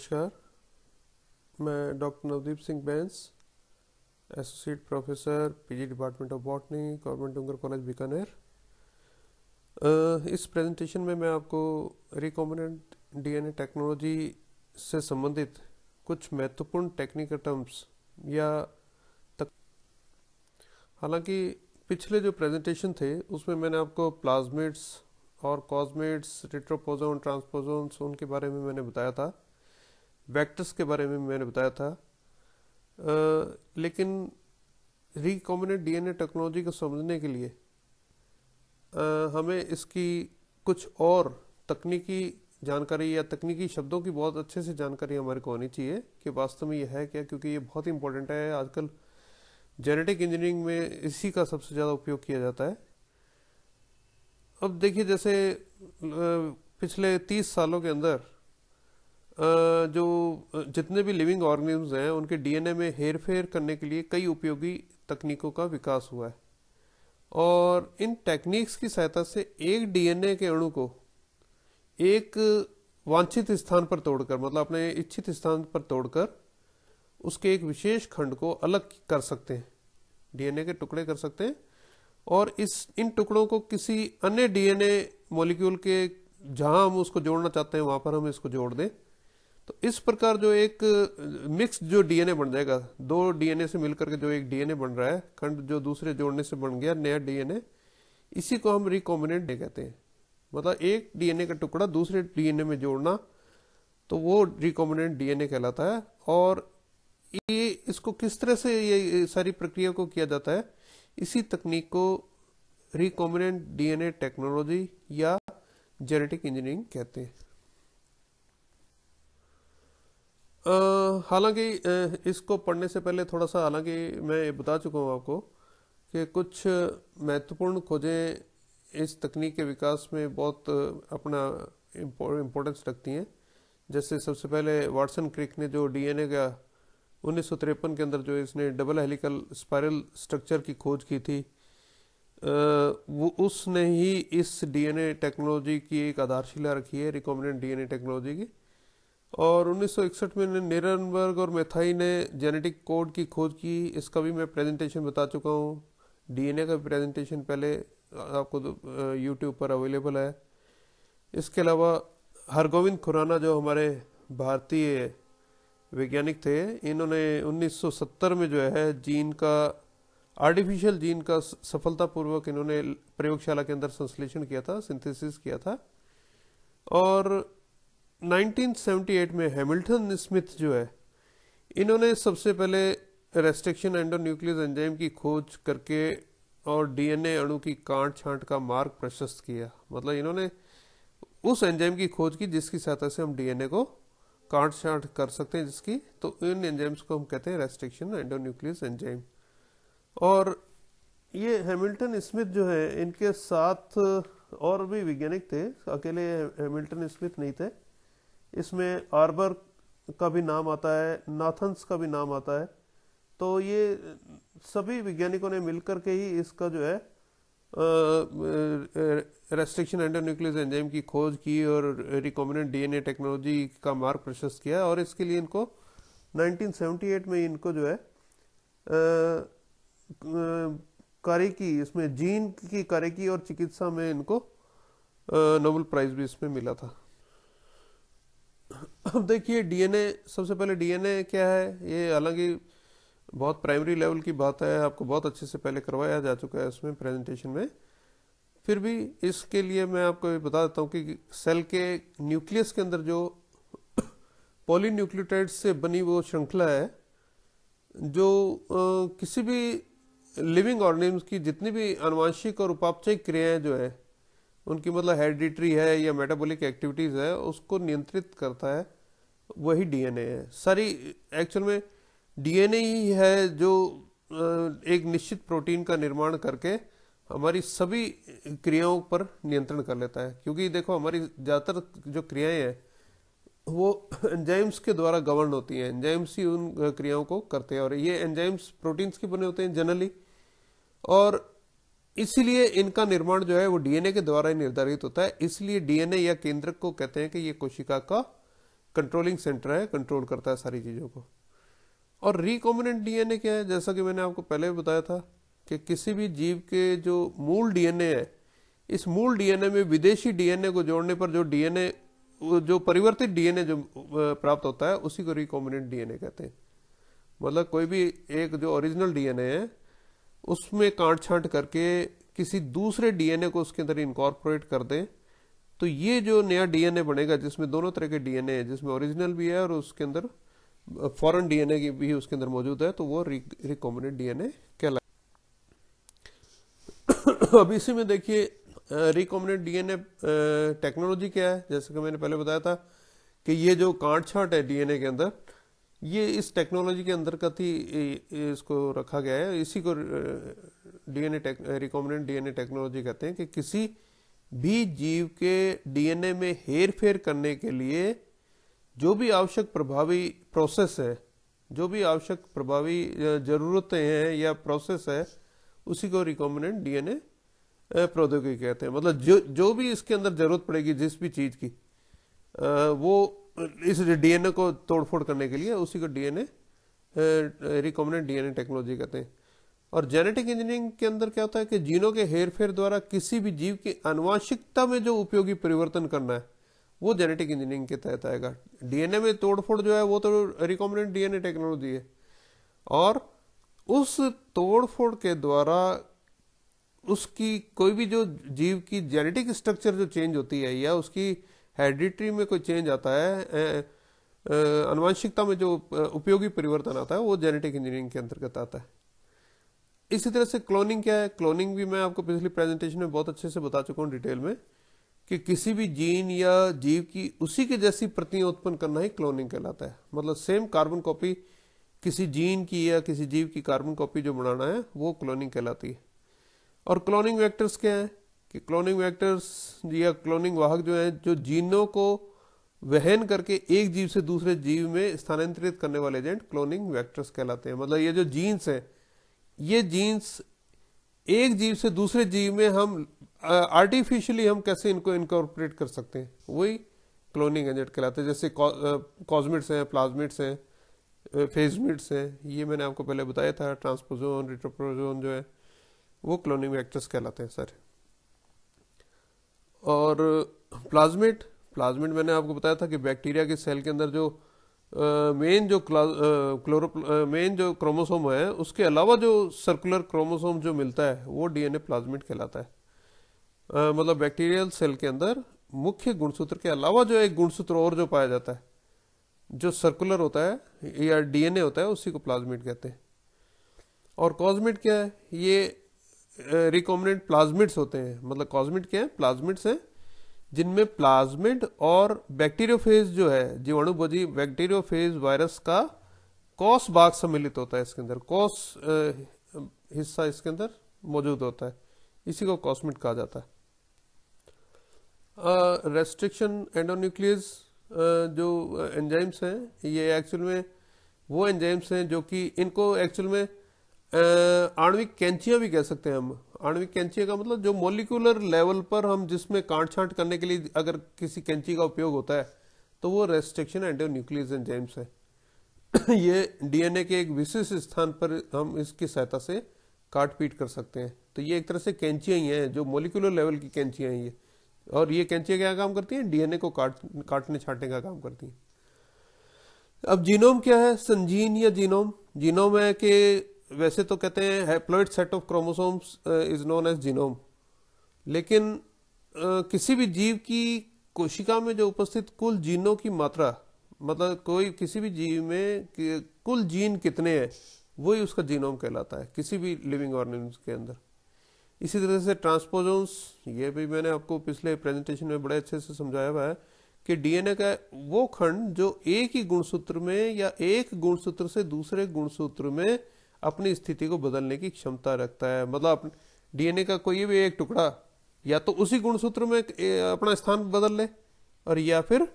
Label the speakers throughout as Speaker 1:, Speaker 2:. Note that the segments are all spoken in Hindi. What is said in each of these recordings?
Speaker 1: नमस्कार मैं doctor Navdeep Singh Bains associate professor PG department of botany government Doongar college Bikaner इस प्रेजेंटेशन में मैं आपको रिकॉम्बिनेंट डीएनए टेक्नोलॉजी से संबंधित कुछ महत्वपूर्ण टेक्निकल टर्म्स या तक हालांकि पिछले जो प्रेजेंटेशन थे उसमें मैंने आपको प्लाज्मिड्स और कॉजमेट्स रिट्रोपोजोन ट्रांसपोजोन्स उनके बारे में मैंने बताया था वेक्टर्स के बारे में मैंने बताया था आ, लेकिन रिकॉम्बिनेट डीएनए टेक्नोलॉजी को समझने के लिए आ, हमें इसकी कुछ और तकनीकी जानकारी या तकनीकी शब्दों की बहुत अच्छे से जानकारी हमारे को होनी चाहिए कि वास्तव में यह है क्या क्योंकि ये बहुत ही इंपॉर्टेंट है आजकल जेनेटिक इंजीनियरिंग में इसी का सबसे ज़्यादा उपयोग किया जाता है अब देखिए जैसे पिछले तीस सालों के अंदर जो जितने भी लिविंग ऑर्गेनिज्म हैं उनके डीएनए में हेर फेर करने के लिए कई उपयोगी तकनीकों का विकास हुआ है और इन टेक्निक्स की सहायता से एक डीएनए के अणु को एक वांछित स्थान पर तोड़कर मतलब अपने इच्छित स्थान पर तोड़कर उसके एक विशेष खंड को अलग कर सकते हैं डीएनए के टुकड़े कर सकते हैं और इस इन टुकड़ों को किसी अन्य डीएनए मॉलिक्यूल के जहां हम उसको जोड़ना चाहते हैं वहां पर हम इसको जोड़ दें तो इस प्रकार जो एक मिक्स जो डीएनए बन जाएगा दो डीएनए से मिलकर के जो एक डीएनए बन रहा है खंड जो दूसरे जोड़ने से बन गया नया डीएनए इसी को हम रिकॉम्बिनेंट कहते हैं मतलब एक डीएनए का टुकड़ा दूसरे डीएनए में जोड़ना तो वो रिकॉम्बिनेंट डीएनए कहलाता है और ये इसको किस तरह से ये सारी प्रक्रिया को किया जाता है इसी तकनीक को रिकॉम्बिनेंट डीएनए टेक्नोलॉजी या जेनेटिक इंजीनियरिंग कहते हैं हालांकि इसको पढ़ने से पहले थोड़ा सा हालांकि मैं ये बता चुका हूँ आपको कि कुछ महत्वपूर्ण खोजें इस तकनीक के विकास में बहुत अपना इम्पोर्टेंस रखती हैं जैसे सबसे पहले वाटसन क्रिक ने जो डीएनए का उन्नीस के अंदर जो इसने डबल हेलिकल स्पायरल स्ट्रक्चर की खोज की थी वो उसने ही इस डीएनए टेक्नोलॉजी की एक आधारशिला रखी है रिकॉम्बिनेंट डीएनए टेक्नोलॉजी की और 1961 में नेरनबर्ग और मेथाई ने जेनेटिक कोड की खोज की इसका भी मैं प्रेजेंटेशन बता चुका हूँ डीएनए का प्रेजेंटेशन पहले आपको यूट्यूब पर अवेलेबल है इसके अलावा हरगोविंद खुराना जो हमारे भारतीय वैज्ञानिक थे इन्होंने 1970 में जो है जीन का आर्टिफिशियल जीन का सफलतापूर्वक इन्होंने प्रयोगशाला के अंदर संश्लेषण किया था सिंथेसिस किया था और 1978 में हैमिल्टन स्मिथ जो है इन्होंने सबसे पहले रेस्ट्रिक्शन एंडो न्यूक्लियस एंजाइम की खोज करके और डीएनए अणु की काट छांट का मार्ग प्रशस्त किया मतलब इन्होंने उस एंजाइम की खोज की जिसकी सहायता से हम डीएनए को काट छांट कर सकते हैं जिसकी तो इन एंजाइम्स को हम कहते हैं रेस्ट्रिक्शन एंडो न्यूक्लियस एंजाइम और ये हैमिल्टन स्मिथ जो है इनके साथ और भी वैज्ञानिक थे अकेले हैमिल्टन स्मिथ नहीं थे इसमें आर्बर का भी नाम आता है नाथन्स का भी नाम आता है तो ये सभी वैज्ञानिकों ने मिलकर के ही इसका जो है रेस्ट्रिक्शन एंडो न्यूक्लियस एंजाइम की खोज की और रिकॉम्बिनेंट डीएनए टेक्नोलॉजी का मार्ग प्रशस्त किया और इसके लिए इनको 1978 में इनको जो है की इसमें जीन की की और चिकित्सा में इनको नोबल प्राइज भी इसमें मिला था अब देखिए डीएनए सबसे पहले डीएनए क्या है ये हालांकि बहुत प्राइमरी लेवल की बात है आपको बहुत अच्छे से पहले करवाया जा चुका है उसमें प्रेजेंटेशन में फिर भी इसके लिए मैं आपको ये बता देता हूँ कि सेल के न्यूक्लियस के अंदर जो पॉलीन्यूक्लियोटाइड से बनी वो श्रृंखला है जो आ, किसी भी लिविंग ऑर्गेनिम्स की जितनी भी अनुवांशिक और उपापचयिक क्रियाएं जो है उनकी मतलब हेरिडिटरी है या मेटाबॉलिक एक्टिविटीज़ है उसको नियंत्रित करता है वही डीएनए है सारी एक्चुअल में डीएनए ही है जो एक निश्चित प्रोटीन का निर्माण करके हमारी सभी क्रियाओं पर नियंत्रण कर लेता है क्योंकि देखो हमारी ज़्यादातर जो क्रियाएं हैं वो एंजाइम्स के द्वारा गवर्न होती हैं एंजाइम्स ही उन क्रियाओं को करते हैं और ये एंजाइम्स प्रोटीन्स के बने होते हैं जनरली और इसीलिए इनका निर्माण जो है वो डीएनए के द्वारा ही निर्धारित होता है इसलिए डीएनए या केंद्रक को कहते हैं कि ये कोशिका का कंट्रोलिंग सेंटर है कंट्रोल करता है सारी चीज़ों को और रिकॉम्बिनेंट डीएनए क्या है जैसा कि मैंने आपको पहले भी बताया था कि किसी भी जीव के जो मूल डीएनए है इस मूल डीएनए में विदेशी डीएनए को जोड़ने पर जो डीएनए जो परिवर्तित डीएनए जो प्राप्त होता है उसी को रिकॉम्बिनेंट डीएनए कहते हैं मतलब कोई भी एक जो ओरिजिनल डीएनए है उसमें काट छांट करके किसी दूसरे डीएनए को उसके अंदर इनकॉर्पोरेट कर दें तो ये जो नया डीएनए बनेगा जिसमें दोनों तरह के डीएनए है जिसमें ओरिजिनल भी है और उसके अंदर फॉरेन डीएनए की भी उसके अंदर मौजूद है तो वो रिकॉम्बिनेट डीएनए कहला अब इसी में देखिए रिकॉम्बिनेट डीएनए टेक्नोलॉजी क्या है जैसे कि मैंने पहले बताया था कि ये जो काट छाट है डीएनए के अंदर ये इस टेक्नोलॉजी के अंदर का थी इसको रखा गया है इसी को डीएनए रिकॉम्बिनेट डीएनए टेक्नोलॉजी कहते हैं कि किसी भी जीव के डीएनए में हेर फेर करने के लिए जो भी आवश्यक प्रभावी प्रोसेस है जो भी आवश्यक प्रभावी ज़रूरतें हैं या प्रोसेस है उसी को रिकॉम्बिनेंट डीएनए प्रौद्योगिकी कहते हैं मतलब जो जो भी इसके अंदर ज़रूरत पड़ेगी जिस भी चीज़ की वो इस डीएनए को तोड़फोड़ करने के लिए उसी को डीएनए रिकॉम्बिनेंट डीएनए टेक्नोलॉजी कहते हैं और जेनेटिक इंजीनियरिंग के अंदर क्या होता है कि जीनों के हेरफेर द्वारा किसी भी जीव की अनुवांशिकता में जो उपयोगी परिवर्तन करना है वो जेनेटिक इंजीनियरिंग के तहत आएगा डीएनए में तोड़फोड़ जो है वो तो रिकॉम्बिनेंट डीएनए टेक्नोलॉजी है और उस तोड़फोड़ के द्वारा उसकी कोई भी जो जीव की जेनेटिक स्ट्रक्चर जो चेंज होती है या उसकी हेडिट्री में कोई चेंज आता है अनुवांशिकता में जो उपयोगी परिवर्तन आता है वो जेनेटिक इंजीनियरिंग के अंतर्गत आता है इसी तरह से क्लोनिंग क्या है क्लोनिंग भी मैं आपको पिछली प्रेजेंटेशन में बहुत अच्छे से बता चुका हूँ डिटेल में कि किसी भी जीन या जीव की उसी के जैसी प्रतियां उत्पन्न करना ही क्लोनिंग कहलाता है मतलब सेम कार्बन कॉपी किसी जीन की या किसी जीव की कार्बन कॉपी जो बनाना है वो क्लोनिंग कहलाती है और क्लोनिंग वेक्टर्स क्या है कि क्लोनिंग वेक्टर्स या क्लोनिंग वाहक जो है जो जीनों को वहन करके एक जीव से दूसरे जीव में स्थानांतरित करने वाले एजेंट क्लोनिंग वैक्टर्स कहलाते हैं मतलब ये जो जीन्स हैं ये जीन्स एक जीव से दूसरे जीव में हम आर्टिफिशियली हम कैसे इनको इनकॉर्पोरेट कर सकते हैं वही क्लोनिंग एजेंट कहलाते हैं जैसे कॉजमिट्स हैं प्लाज्मिट्स हैं फेजमिट्स हैं ये मैंने आपको पहले बताया था ट्रांसपोजोन रिट्रोपोजोन जो है वो क्लोनिंग वैक्टर्स कहलाते हैं सर और प्लाज्मिट प्लाज्मिट मैंने आपको बताया था कि बैक्टीरिया के सेल के अंदर जो मेन जो क्लोरो मेन जो क्रोमोसोम है उसके अलावा जो सर्कुलर क्रोमोसोम जो मिलता है वो डीएनए प्लाज्मिड कहलाता है आ, मतलब बैक्टीरियल सेल के अंदर मुख्य गुणसूत्र के अलावा जो एक गुणसूत्र और जो पाया जाता है जो सर्कुलर होता है या डीएनए होता है उसी को प्लाज्मिड कहते हैं और कॉजमिट क्या है ये रिकॉम्बिनेंट प्लाज्मिड्स होते हैं मतलब कॉजमिट क्या है प्लाज्मिड्स हैं जिनमें प्लाज्मिड और बैक्टीरियोफेज जो है जीवाणुभोजी बैक्टीरियोफेज वायरस का कॉस भाग सम्मिलित होता है इसके अंदर कॉस हिस्सा इसके अंदर मौजूद होता है इसी को कॉस्मिट कहा जाता है रेस्ट्रिक्शन एंडोन्यूक्लियस जो एंजाइम्स हैं ये एक्चुअल में वो एंजाइम्स हैं जो कि इनको एक्चुअल में आणविक कैंचियां भी कह सकते हैं हम आणविक कैंचियां का मतलब जो मोलिकुलर लेवल पर हम जिसमें काट छांट करने के लिए अगर किसी कैंची का उपयोग होता है तो वो रेस्ट्रिक्शन एंडो न्यूक्लियस एंजाइम्स है ये डीएनए के एक विशेष स्थान पर हम इसकी सहायता से काट पीट कर सकते हैं तो ये एक तरह से कैंचियाँ ही हैं जो मोलिकुलर लेवल की कैंचियाँ हैं ये और ये कैंचियाँ क्या काम करती हैं डीएनए को काट काटने छाटने का काम करती हैं अब जीनोम क्या है संजीन या जीनोम जीनोम है कि वैसे तो कहते हैं haploid set of chromosomes is known as genome लेकिन आ, uh, किसी भी जीव की कोशिका में जो उपस्थित कुल जीनों की मात्रा मतलब कोई किसी भी जीव में कुल जीन कितने हैं वही उसका जीनोम कहलाता है किसी भी लिविंग ऑर्गेनिज्म के अंदर इसी तरह से ट्रांसपोजोन्स ये भी मैंने आपको पिछले प्रेजेंटेशन में बड़े अच्छे से समझाया हुआ है कि डीएनए का वो खंड जो एक ही गुणसूत्र में या एक गुणसूत्र से दूसरे गुणसूत्र में अपनी स्थिति को बदलने की क्षमता रखता है मतलब डीएनए का कोई भी एक टुकड़ा या तो उसी गुणसूत्र में अपना स्थान बदल ले और या फिर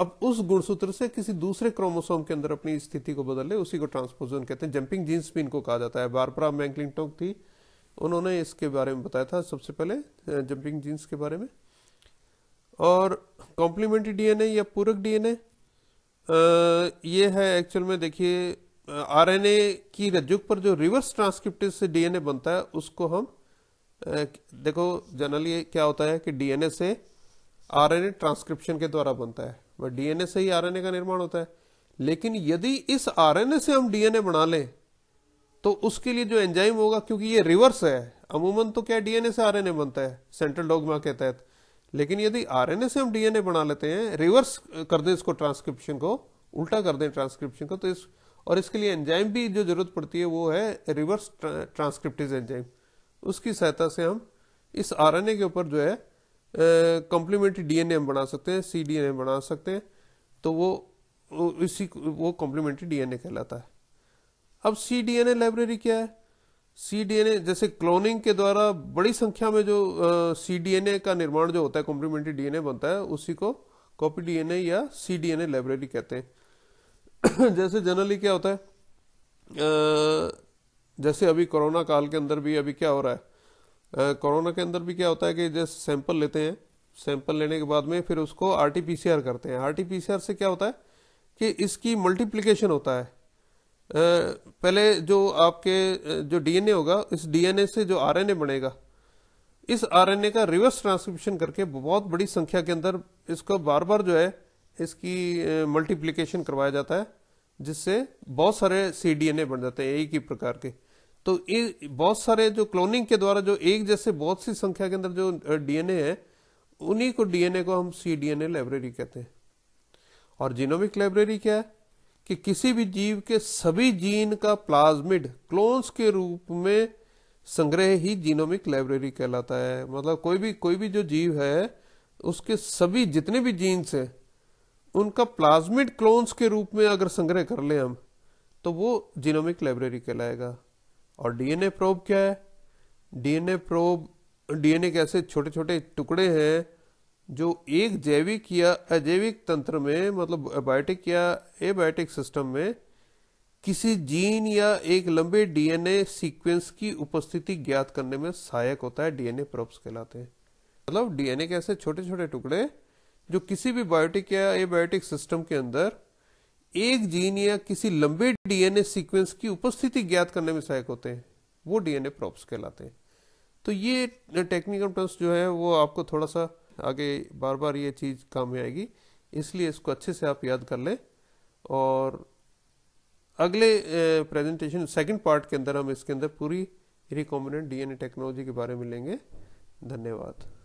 Speaker 1: अब उस गुणसूत्र से किसी दूसरे क्रोमोसोम के अंदर अपनी स्थिति को बदल ले उसी को ट्रांसपोजन कहते हैं जंपिंग जीन्स भी इनको कहा जाता है बारपरा मैंकलिंगटोंग थी उन्होंने इसके बारे में बताया था सबसे पहले जंपिंग जीन्स के बारे में और कॉम्प्लीमेंट्री डीएनए या पूरक डीएनए ये है एक्चुअल में देखिए आरएनए की रज्जुक पर जो रिवर्स ट्रांसक्रिप्टिव से डीएनए बनता है उसको हम देखो जनरली क्या होता है कि डीएनए से आरएनए ट्रांसक्रिप्शन के द्वारा बनता है वह डीएनए से ही आरएनए का निर्माण होता है लेकिन यदि इस आरएनए से हम डीएनए बना लें तो उसके लिए जो एंजाइम होगा क्योंकि ये रिवर्स है अमूमन तो क्या डीएनए से आरएनए बनता है सेंट्रल डोगमा के तहत लेकिन यदि आरएनए से हम डीएनए बना लेते हैं रिवर्स कर दें इसको ट्रांसक्रिप्शन को उल्टा कर दें ट्रांसक्रिप्शन को तो इस और इसके लिए एंजाइम भी जो जरूरत पड़ती है वो है रिवर्स ट्रांसक्रिप्टिज एंजाइम उसकी सहायता से हम इस आरएनए के ऊपर जो है कॉम्प्लीमेंट्री डीएनए हम बना सकते हैं सी डीएनए बना सकते हैं तो वो इसी वो कॉम्प्लीमेंट्री डीएनए कहलाता है अब सी डीएनए लाइब्रेरी क्या है सी डीएनए जैसे क्लोनिंग के द्वारा बड़ी संख्या में जो सी डीएनए का निर्माण जो होता है कॉम्प्लीमेंट्री डीएनए बनता है उसी को कॉपी डीएनए या सी डीएनए लाइब्रेरी कहते हैं जैसे जनरली क्या होता है आ, जैसे अभी कोरोना काल के अंदर भी अभी क्या हो रहा है कोरोना के अंदर भी क्या होता है कि जैसे सैंपल लेते हैं सैंपल लेने के बाद में फिर उसको आर करते हैं आर से क्या होता है कि इसकी मल्टीप्लिकेशन होता है पहले जो आपके जो डीएनए होगा इस डीएनए से जो आरएनए बनेगा इस आरएनए का रिवर्स ट्रांसक्रिप्शन करके बहुत बड़ी संख्या के अंदर इसको बार बार जो है इसकी मल्टीप्लिकेशन करवाया जाता है जिससे बहुत सारे सी डी एन ए बन जाते हैं एक ही प्रकार के तो बहुत सारे जो क्लोनिंग के द्वारा जो एक जैसे बहुत सी संख्या के अंदर जो डीएनए है उन्हीं को डीएनए को हम C D N A library कहते हैं और जीनोमिक लाइब्रेरी क्या है कि किसी भी जीव के सभी जीन का प्लाज्मिड क्लोन्स के रूप में संग्रह ही जीनोमिक लाइब्रेरी कहलाता है मतलब कोई भी कोई भी जो जीव है उसके सभी जितने भी जीन्स हैं उनका प्लाज्मिड क्लोन्स के रूप में अगर संग्रह कर ले हम तो वो जीनोमिक लाइब्रेरी कहलाएगा और डीएनए प्रोब क्या है डीएनए प्रोब डीएनए के ऐसे छोटे छोटे टुकड़े हैं जो एक जैविक या अजैविक तंत्र में मतलब बायोटिक या एबायोटिक सिस्टम में किसी जीन या एक लंबे डीएनए सीक्वेंस की उपस्थिति ज्ञात करने में सहायक होता है डीएनए प्रोब्स कहलाते हैं मतलब डीएनए के ऐसे छोटे छोटे टुकड़े जो किसी भी बायोटिक या एबायोटिक सिस्टम के अंदर एक जीन या किसी लंबे डीएनए सीक्वेंस की उपस्थिति ज्ञात करने में सहायक होते हैं वो डीएनए प्रॉप्स कहलाते हैं तो ये टेक्निकल टर्म्स जो है वो आपको थोड़ा सा आगे बार बार ये चीज़ काम में आएगी इसलिए इसको अच्छे से आप याद कर लें और अगले प्रेजेंटेशन सेकंड पार्ट के अंदर हम इसके अंदर पूरी रिकॉम्बिनेंट डीएनए टेक्नोलॉजी के बारे में लेंगे धन्यवाद